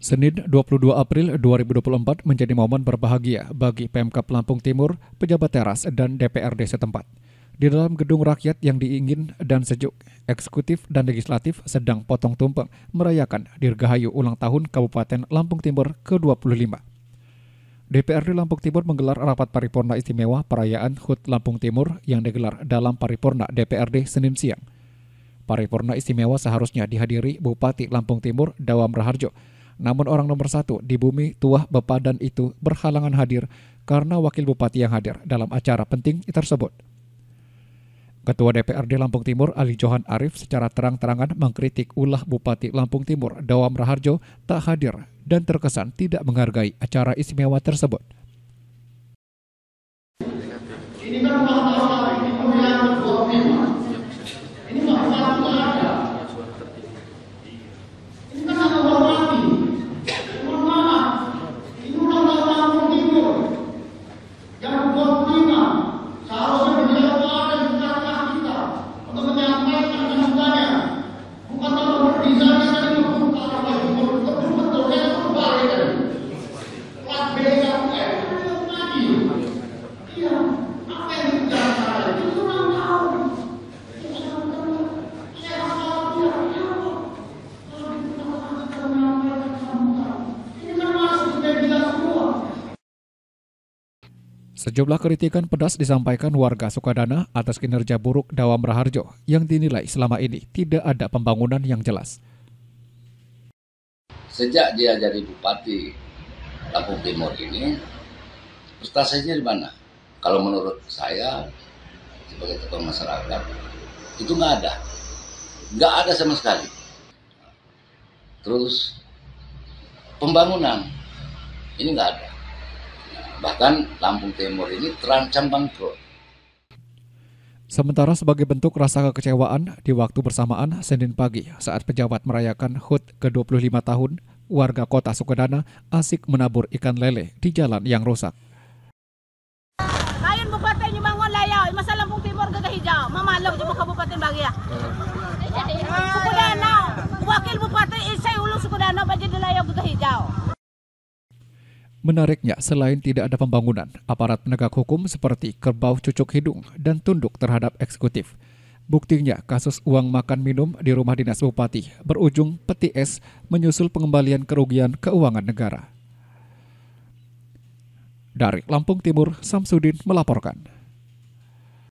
Senin 22 April 2024 menjadi momen berbahagia bagi Pemkap Lampung Timur, pejabat teras, dan DPRD setempat. Di dalam gedung rakyat yang diingin dan sejuk, eksekutif dan legislatif sedang potong tumpeng merayakan Dirgahayu ulang tahun Kabupaten Lampung Timur ke-25. DPRD Lampung Timur menggelar rapat paripurna istimewa perayaan HUT Lampung Timur yang digelar dalam paripurna DPRD Senin siang. Paripurna istimewa seharusnya dihadiri Bupati Lampung Timur Dawam Raharjo namun orang nomor satu di bumi tuah Bepadan itu berhalangan hadir karena wakil bupati yang hadir dalam acara penting tersebut. Ketua DPRD Lampung Timur Ali Johan Arif secara terang-terangan mengkritik ulah Bupati Lampung Timur Dawam Raharjo tak hadir dan terkesan tidak menghargai acara istimewa tersebut. Ini kan Sejumlah kritikan pedas disampaikan warga Sukadana atas kinerja buruk Dawam Raharjo yang dinilai selama ini tidak ada pembangunan yang jelas. Sejak dia jadi bupati Lampung Timur ini, prestasinya di mana? Kalau menurut saya sebagai tokoh masyarakat itu nggak ada, nggak ada sama sekali. Terus pembangunan ini nggak ada Bahkan Lampung Timur ini terancam bangkrut. Sementara sebagai bentuk rasa kekecewaan, di waktu bersamaan Senin pagi saat pejabat merayakan HUT ke-25 tahun, warga kota Sukodana asik menabur ikan lele di jalan yang rusak. Lain bupati nyumangon layo, masa Lampung Timur gagah hijau, mamalok di kabupaten bagia. Eh, Menariknya, selain tidak ada pembangunan, aparat penegak hukum seperti kerbau cucuk hidung dan tunduk terhadap eksekutif. Buktinya, kasus uang makan minum di rumah dinas bupati berujung peti es menyusul pengembalian kerugian keuangan negara. Dari Lampung Timur, Samsudin melaporkan.